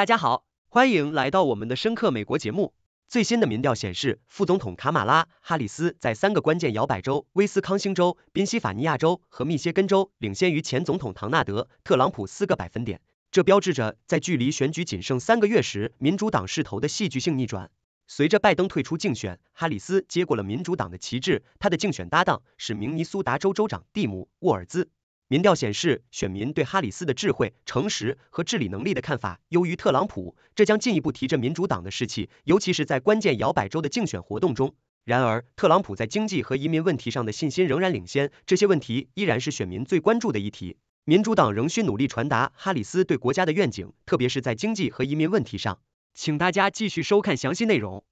大家好，欢迎来到我们的深刻美国节目。最新的民调显示，副总统卡马拉·哈里斯在三个关键摇摆州——威斯康星州、宾夕法尼亚州和密歇根州——领先于前总统唐纳德·特朗普四个百分点。这标志着在距离选举仅剩三个月时，民主党势头的戏剧性逆转。随着拜登退出竞选，哈里斯接过了民主党的旗帜，他的竞选搭档是明尼苏达州州长蒂姆·沃尔兹。民调显示，选民对哈里斯的智慧、诚实和治理能力的看法优于特朗普，这将进一步提振民主党的士气，尤其是在关键摇摆州的竞选活动中。然而，特朗普在经济和移民问题上的信心仍然领先，这些问题依然是选民最关注的议题。民主党仍需努力传达哈里斯对国家的愿景，特别是在经济和移民问题上。请大家继续收看详细内容。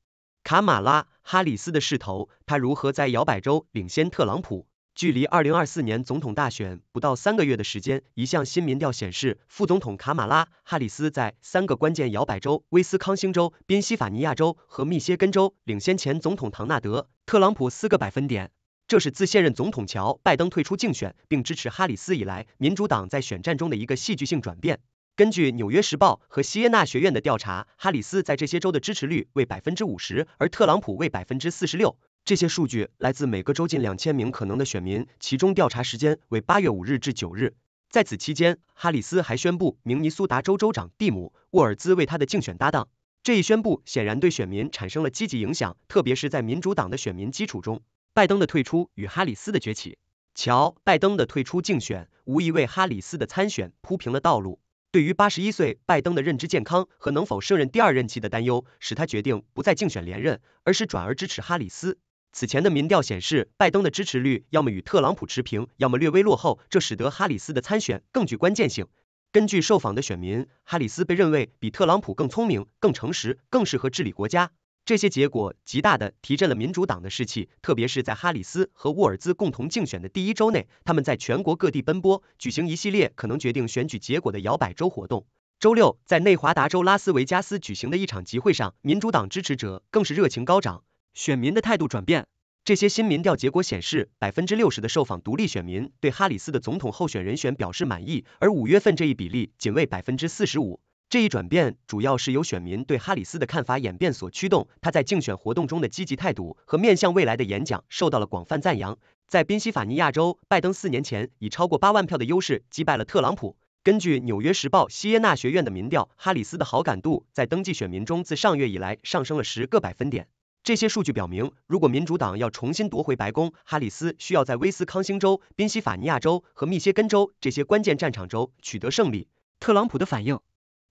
卡马拉·哈里斯的势头，他如何在摇摆州领先特朗普？距离二零二四年总统大选不到三个月的时间，一项新民调显示，副总统卡马拉·哈里斯在三个关键摇摆州——威斯康星州、宾夕法尼亚州和密歇根州领先前总统唐纳德·特朗普四个百分点。这是自现任总统乔·拜登退出竞选并支持哈里斯以来，民主党在选战中的一个戏剧性转变。根据《纽约时报》和锡耶纳学院的调查，哈里斯在这些州的支持率为百分之五十，而特朗普为百分之四十六。这些数据来自每个州近两千名可能的选民，其中调查时间为八月五日至九日。在此期间，哈里斯还宣布明尼苏达州州长蒂姆·沃尔兹为他的竞选搭档。这一宣布显然对选民产生了积极影响，特别是在民主党的选民基础中。拜登的退出与哈里斯的崛起，乔·拜登的退出竞选无疑为哈里斯的参选铺平了道路。对于八十一岁拜登的认知健康和能否胜任第二任期的担忧，使他决定不再竞选连任，而是转而支持哈里斯。此前的民调显示，拜登的支持率要么与特朗普持平，要么略微落后，这使得哈里斯的参选更具关键性。根据受访的选民，哈里斯被认为比特朗普更聪明、更诚实、更适合治理国家。这些结果极大的提振了民主党的士气，特别是在哈里斯和沃尔兹共同竞选的第一周内，他们在全国各地奔波，举行一系列可能决定选举结果的摇摆州活动。周六，在内华达州拉斯维加斯举行的一场集会上，民主党支持者更是热情高涨。选民的态度转变，这些新民调结果显示，百分之六十的受访独立选民对哈里斯的总统候选人选表示满意，而五月份这一比例仅为百分之四十五。这一转变主要是由选民对哈里斯的看法演变所驱动。他在竞选活动中的积极态度和面向未来的演讲受到了广泛赞扬。在宾夕法尼亚州，拜登四年前以超过八万票的优势击败了特朗普。根据《纽约时报》西耶纳学院的民调，哈里斯的好感度在登记选民中自上月以来上升了十个百分点。这些数据表明，如果民主党要重新夺回白宫，哈里斯需要在威斯康星州、宾夕法尼亚州和密歇根州这些关键战场州取得胜利。特朗普的反应，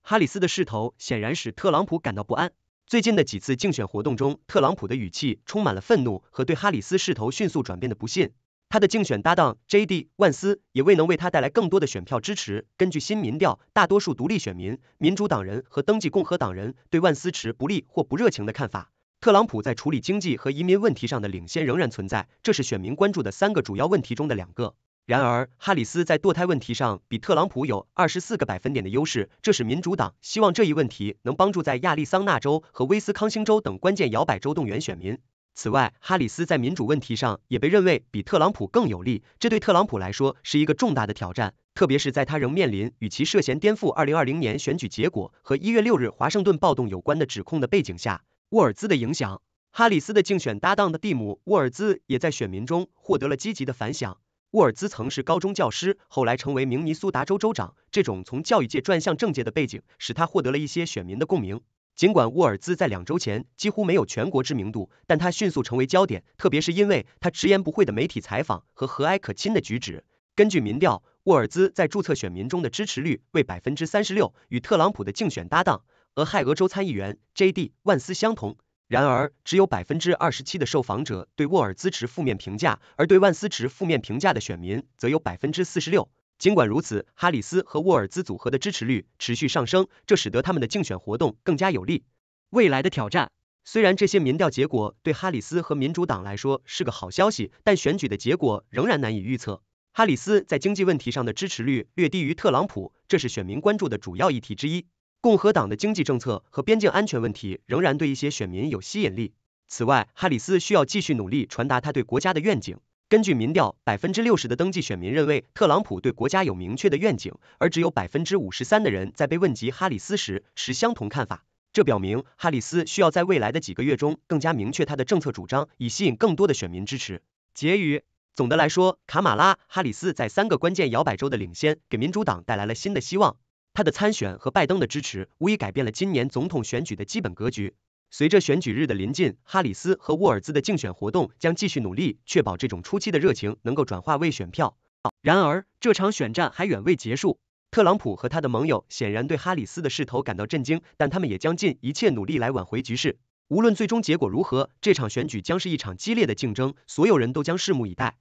哈里斯的势头显然使特朗普感到不安。最近的几次竞选活动中，特朗普的语气充满了愤怒和对哈里斯势头迅速转变的不信。他的竞选搭档 J.D. 万斯也未能为他带来更多的选票支持。根据新民调，大多数独立选民、民主党人和登记共和党人对万斯持不利或不热情的看法。特朗普在处理经济和移民问题上的领先仍然存在，这是选民关注的三个主要问题中的两个。然而，哈里斯在堕胎问题上比特朗普有二十四个百分点的优势，这是民主党希望这一问题能帮助在亚利桑那州和威斯康星州等关键摇摆州动员选民。此外，哈里斯在民主问题上也被认为比特朗普更有利，这对特朗普来说是一个重大的挑战，特别是在他仍面临与其涉嫌颠覆二零二零年选举结果和一月六日华盛顿暴动有关的指控的背景下。沃尔兹的影响，哈里斯的竞选搭档的蒂姆·沃尔兹也在选民中获得了积极的反响。沃尔兹曾是高中教师，后来成为明尼苏达州州长。这种从教育界转向政界的背景，使他获得了一些选民的共鸣。尽管沃尔兹在两周前几乎没有全国知名度，但他迅速成为焦点，特别是因为他直言不讳的媒体采访和和蔼可亲的举止。根据民调，沃尔兹在注册选民中的支持率为百分之三十六，与特朗普的竞选搭档。俄亥俄州参议员 J.D. 万斯相同，然而只有百分之二十七的受访者对沃尔兹持负面评价，而对万斯持负面评价的选民则有百分之四十六。尽管如此，哈里斯和沃尔兹组合的支持率持续上升，这使得他们的竞选活动更加有利。未来的挑战，虽然这些民调结果对哈里斯和民主党来说是个好消息，但选举的结果仍然难以预测。哈里斯在经济问题上的支持率略低于特朗普，这是选民关注的主要议题之一。共和党的经济政策和边境安全问题仍然对一些选民有吸引力。此外，哈里斯需要继续努力传达他对国家的愿景。根据民调，百分之六十的登记选民认为特朗普对国家有明确的愿景，而只有百分之五十三的人在被问及哈里斯时持相同看法。这表明哈里斯需要在未来的几个月中更加明确他的政策主张，以吸引更多的选民支持。结语：总的来说，卡马拉、哈里斯在三个关键摇摆州的领先，给民主党带来了新的希望。他的参选和拜登的支持，无疑改变了今年总统选举的基本格局。随着选举日的临近，哈里斯和沃尔兹的竞选活动将继续努力，确保这种初期的热情能够转化为选票。然而，这场选战还远未结束。特朗普和他的盟友显然对哈里斯的势头感到震惊，但他们也将尽一切努力来挽回局势。无论最终结果如何，这场选举将是一场激烈的竞争，所有人都将拭目以待。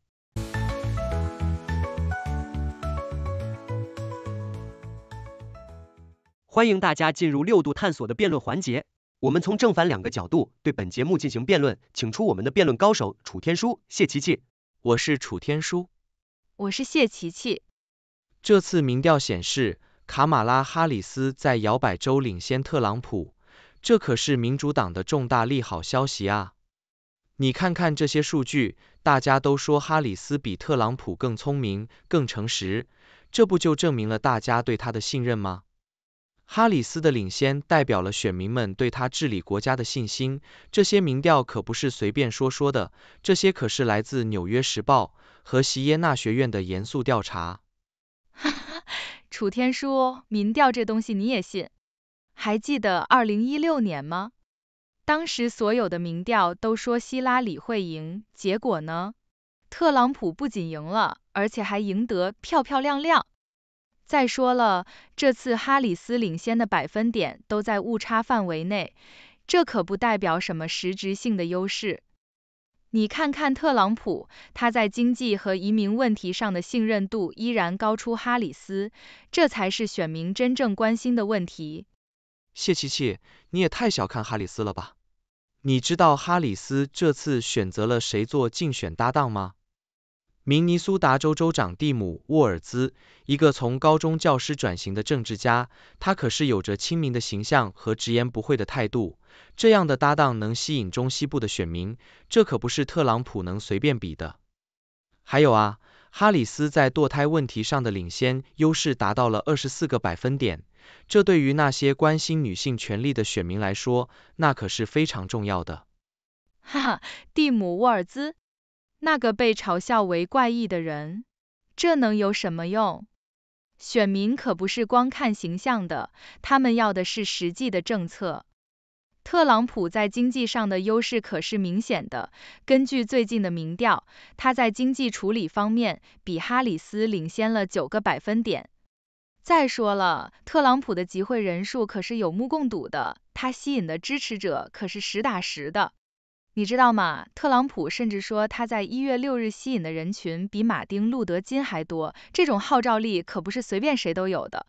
欢迎大家进入六度探索的辩论环节。我们从正反两个角度对本节目进行辩论，请出我们的辩论高手楚天舒、谢琪琪。我是楚天舒，我是谢琪琪。这次民调显示，卡马拉哈里斯在摇摆州领先特朗普，这可是民主党的重大利好消息啊！你看看这些数据，大家都说哈里斯比特朗普更聪明、更诚实，这不就证明了大家对他的信任吗？哈里斯的领先代表了选民们对他治理国家的信心，这些民调可不是随便说说的，这些可是来自《纽约时报》和席耶纳学院的严肃调查。哈哈，楚天舒，民调这东西你也信？还记得二零一六年吗？当时所有的民调都说希拉里会赢，结果呢？特朗普不仅赢了，而且还赢得漂漂亮亮。再说了，这次哈里斯领先的百分点都在误差范围内，这可不代表什么实质性的优势。你看看特朗普，他在经济和移民问题上的信任度依然高出哈里斯，这才是选民真正关心的问题。谢琪琪，你也太小看哈里斯了吧？你知道哈里斯这次选择了谁做竞选搭档吗？明尼苏达州州长蒂姆·沃尔兹，一个从高中教师转型的政治家，他可是有着亲民的形象和直言不讳的态度。这样的搭档能吸引中西部的选民，这可不是特朗普能随便比的。还有啊，哈里斯在堕胎问题上的领先优势达到了二十四个百分点，这对于那些关心女性权利的选民来说，那可是非常重要的。哈哈，蒂姆·沃尔兹。那个被嘲笑为怪异的人，这能有什么用？选民可不是光看形象的，他们要的是实际的政策。特朗普在经济上的优势可是明显的，根据最近的民调，他在经济处理方面比哈里斯领先了九个百分点。再说了，特朗普的集会人数可是有目共睹的，他吸引的支持者可是实打实的。你知道吗？特朗普甚至说他在一月六日吸引的人群比马丁·路德·金还多，这种号召力可不是随便谁都有的。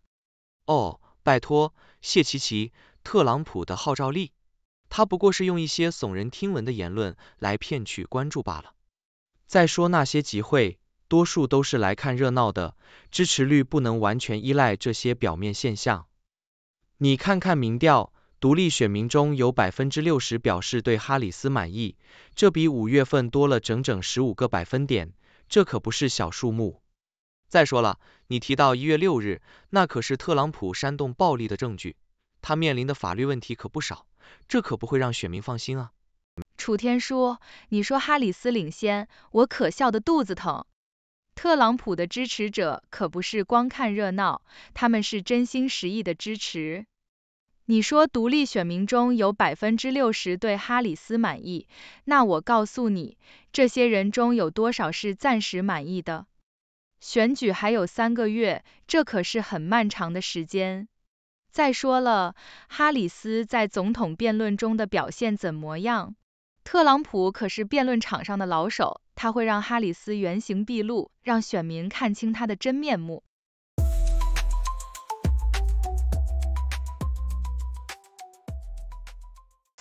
哦，拜托，谢奇奇，特朗普的号召力？他不过是用一些耸人听闻的言论来骗取关注罢了。再说那些集会，多数都是来看热闹的，支持率不能完全依赖这些表面现象。你看看民调。独立选民中有百分之六十表示对哈里斯满意，这比五月份多了整整十五个百分点，这可不是小数目。再说了，你提到一月六日，那可是特朗普煽动暴力的证据，他面临的法律问题可不少，这可不会让选民放心啊。楚天舒，你说哈里斯领先，我可笑的肚子疼。特朗普的支持者可不是光看热闹，他们是真心实意的支持。你说独立选民中有百分之六十对哈里斯满意，那我告诉你，这些人中有多少是暂时满意的？选举还有三个月，这可是很漫长的时间。再说了，哈里斯在总统辩论中的表现怎么样？特朗普可是辩论场上的老手，他会让哈里斯原形毕露，让选民看清他的真面目。